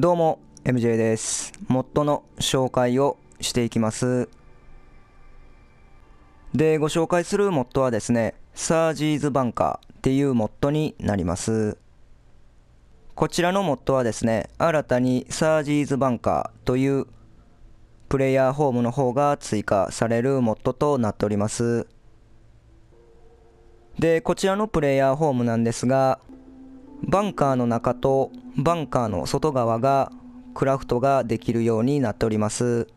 どうも、MJ です。モッドの紹介をしていきます。で、ご紹介するモッドはですね、サージーズバンカーっていうモッドになります。こちらのモッドはですね、新たにサージーズバンカーというプレイヤーホームの方が追加されるモッドとなっております。で、こちらのプレイヤーホームなんですが、バンカーの中とバンカーの外側がクラフトができるようになっております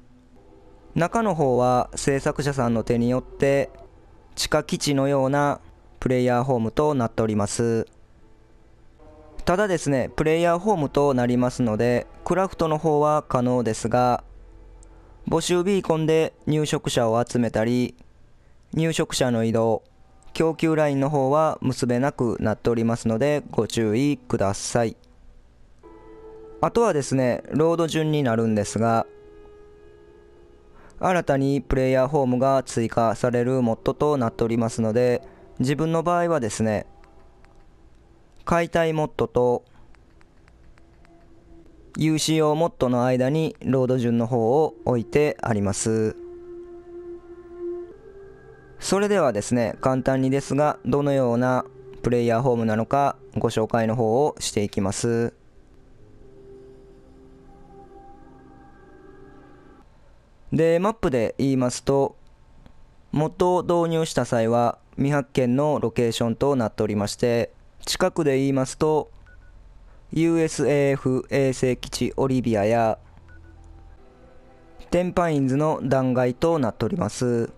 中の方は制作者さんの手によって地下基地のようなプレイヤーホームとなっておりますただですねプレイヤーホームとなりますのでクラフトの方は可能ですが募集ビーコンで入植者を集めたり入植者の移動供給ラインの方は結べなくなっておりますのでご注意くださいあとはですねロード順になるんですが新たにプレイヤーホームが追加されるモッドとなっておりますので自分の場合はですね解体モッドと u c 用モッドの間にロード順の方を置いてあります。それではですね、簡単にですが、どのようなプレイヤーホームなのかご紹介の方をしていきます。で、マップで言いますと、元を導入した際は未発見のロケーションとなっておりまして、近くで言いますと、USAF 衛星基地オリビアや、テンパインズの断崖となっております。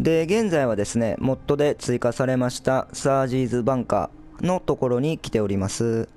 で、現在はですね、モッドで追加されましたサージーズバンカーのところに来ております。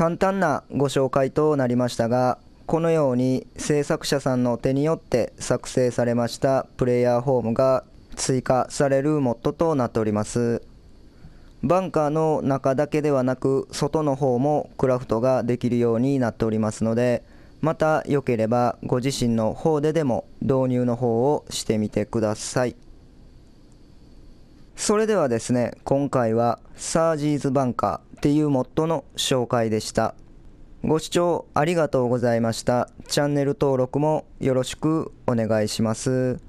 簡単なご紹介となりましたがこのように制作者さんの手によって作成されましたプレイヤーホームが追加されるモッドとなっておりますバンカーの中だけではなく外の方もクラフトができるようになっておりますのでまた良ければご自身の方ででも導入の方をしてみてくださいそれではですね今回はサージーズバンカーっていうモッドの紹介でした。ご視聴ありがとうございました。チャンネル登録もよろしくお願いします。